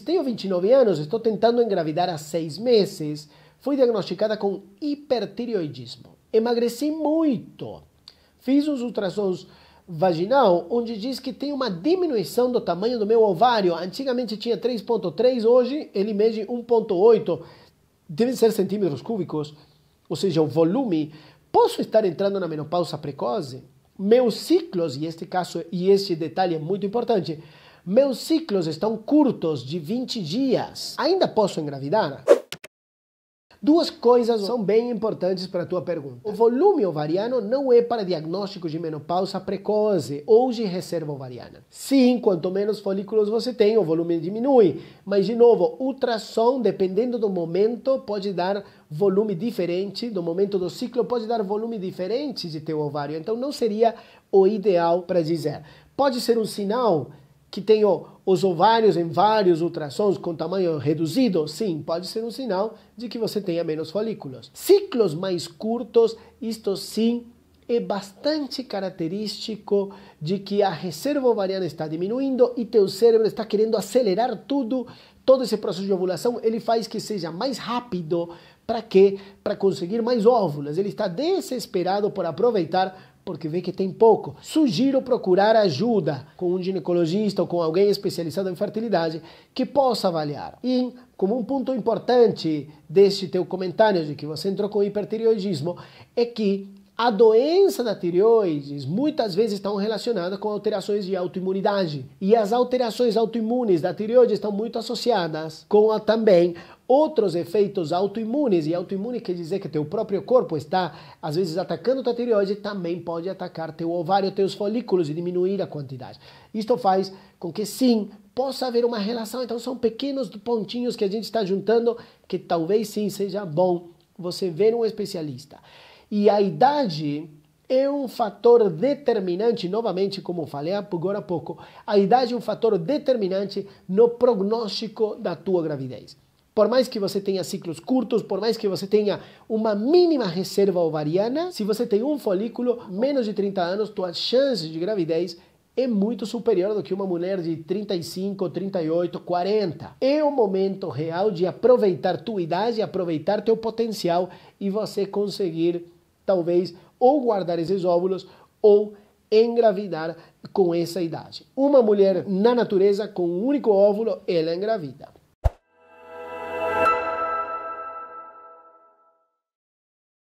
Tenho 29 anos, estou tentando engravidar há seis meses. Fui diagnosticada com hipertireoidismo. Emagreci muito. Fiz uns ultrassons vaginal, onde diz que tem uma diminuição do tamanho do meu ovário. Antigamente tinha 3,3, hoje ele mede 1,8. Devem ser centímetros cúbicos, ou seja, o volume. Posso estar entrando na menopausa precoce? Meus ciclos, e este caso e este detalhe é muito importante, meus ciclos estão curtos de 20 dias. Ainda posso engravidar? Duas coisas são bem importantes para a tua pergunta. O volume ovariano não é para diagnóstico de menopausa precoce ou de reserva ovariana. Sim, quanto menos folículos você tem, o volume diminui. Mas, de novo, ultrassom, dependendo do momento, pode dar volume diferente, do momento do ciclo, pode dar volume diferente de teu ovário. Então, não seria o ideal para dizer. Pode ser um sinal que tenho os ovários em vários ultrassons com tamanho reduzido, sim, pode ser um sinal de que você tenha menos folículos. Ciclos mais curtos, isto sim, é bastante característico de que a reserva ovariana está diminuindo e teu cérebro está querendo acelerar tudo, todo esse processo de ovulação, ele faz que seja mais rápido para quê? Para conseguir mais óvulos. Ele está desesperado por aproveitar porque vê que tem pouco, sugiro procurar ajuda com um ginecologista ou com alguém especializado em fertilidade que possa avaliar. E, como um ponto importante deste teu comentário de que você entrou com hipertireoidismo, é que a doença da tireoides muitas vezes estão relacionada com alterações de autoimunidade. E as alterações autoimunes da tireoide estão muito associadas com a, também outros efeitos autoimunes. E autoimune quer dizer que teu próprio corpo está, às vezes, atacando tua tireoide, também pode atacar teu ovário, teus folículos e diminuir a quantidade. Isto faz com que, sim, possa haver uma relação. Então, são pequenos pontinhos que a gente está juntando que talvez, sim, seja bom você ver um especialista. E a idade é um fator determinante, novamente, como falei agora há pouco, a idade é um fator determinante no prognóstico da tua gravidez. Por mais que você tenha ciclos curtos, por mais que você tenha uma mínima reserva ovariana, se você tem um folículo menos de 30 anos, tua chance de gravidez é muito superior do que uma mulher de 35, 38, 40. É o momento real de aproveitar tua idade, aproveitar teu potencial e você conseguir talvez ou guardar esses óvulos ou engravidar com essa idade. Uma mulher na natureza com um único óvulo, ela engravida.